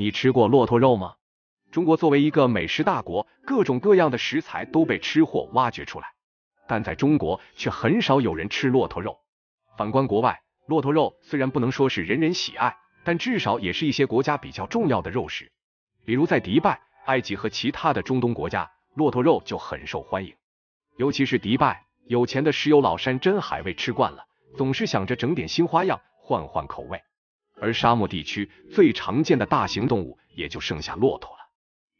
你吃过骆驼肉吗？中国作为一个美食大国，各种各样的食材都被吃货挖掘出来，但在中国却很少有人吃骆驼肉。反观国外，骆驼肉虽然不能说是人人喜爱，但至少也是一些国家比较重要的肉食。比如在迪拜、埃及和其他的中东国家，骆驼肉就很受欢迎。尤其是迪拜，有钱的石油老山珍海味吃惯了，总是想着整点新花样，换换口味。而沙漠地区最常见的大型动物也就剩下骆驼了。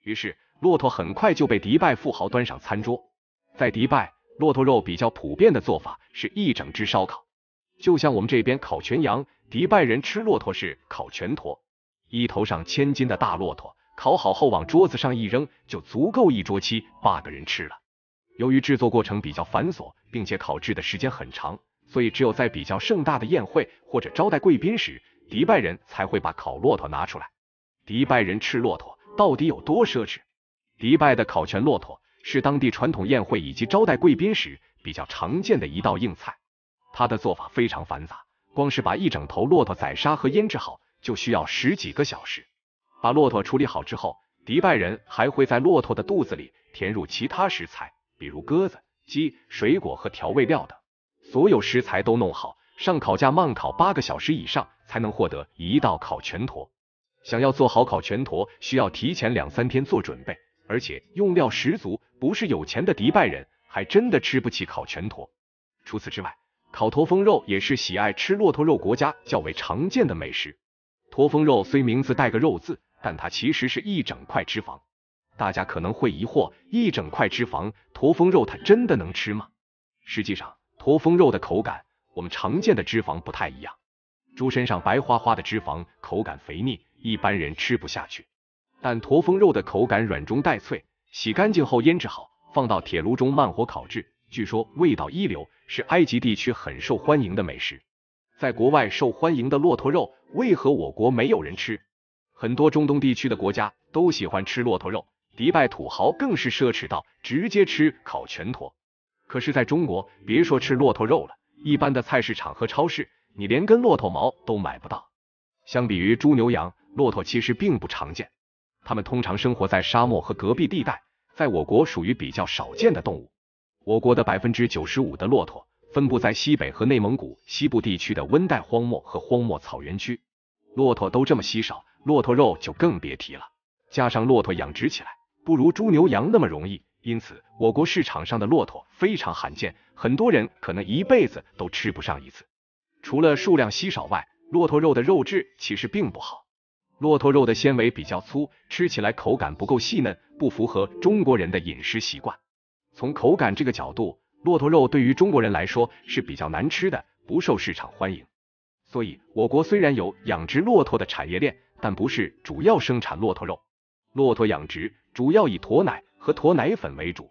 于是，骆驼很快就被迪拜富豪端上餐桌。在迪拜，骆驼肉比较普遍的做法是一整只烧烤，就像我们这边烤全羊，迪拜人吃骆驼是烤全驼，一头上千斤的大骆驼，烤好后往桌子上一扔，就足够一桌七八个人吃了。由于制作过程比较繁琐，并且烤制的时间很长，所以只有在比较盛大的宴会或者招待贵宾时。迪拜人才会把烤骆驼拿出来。迪拜人吃骆驼到底有多奢侈？迪拜的烤全骆驼是当地传统宴会以及招待贵宾时比较常见的一道硬菜。它的做法非常繁杂，光是把一整头骆驼宰杀和腌制好就需要十几个小时。把骆驼处理好之后，迪拜人还会在骆驼的肚子里填入其他食材，比如鸽子、鸡、水果和调味料等。所有食材都弄好。上烤架慢烤八个小时以上才能获得一道烤全驼。想要做好烤全驼，需要提前两三天做准备，而且用料十足，不是有钱的迪拜人，还真的吃不起烤全驼。除此之外，烤驼峰肉也是喜爱吃骆驼肉国家较为常见的美食。驼峰肉虽名字带个肉字，但它其实是一整块脂肪。大家可能会疑惑，一整块脂肪，驼峰肉它真的能吃吗？实际上，驼峰肉的口感。我们常见的脂肪不太一样，猪身上白花花的脂肪口感肥腻，一般人吃不下去。但驼峰肉的口感软中带脆，洗干净后腌制好，放到铁炉中慢火烤制，据说味道一流，是埃及地区很受欢迎的美食。在国外受欢迎的骆驼肉，为何我国没有人吃？很多中东地区的国家都喜欢吃骆驼肉，迪拜土豪更是奢侈到直接吃烤全驼。可是在中国，别说吃骆驼肉了。一般的菜市场和超市，你连根骆驼毛都买不到。相比于猪牛羊，骆驼其实并不常见。它们通常生活在沙漠和戈壁地带，在我国属于比较少见的动物。我国的百分之九十五的骆驼分布在西北和内蒙古西部地区的温带荒漠和荒漠草原区。骆驼都这么稀少，骆驼肉就更别提了。加上骆驼养殖起来不如猪牛羊那么容易。因此，我国市场上的骆驼非常罕见，很多人可能一辈子都吃不上一次。除了数量稀少外，骆驼肉的肉质其实并不好，骆驼肉的纤维比较粗，吃起来口感不够细嫩，不符合中国人的饮食习惯。从口感这个角度，骆驼肉对于中国人来说是比较难吃的，不受市场欢迎。所以，我国虽然有养殖骆驼的产业链，但不是主要生产骆驼肉，骆驼养殖主要以驼奶。和驼奶粉为主。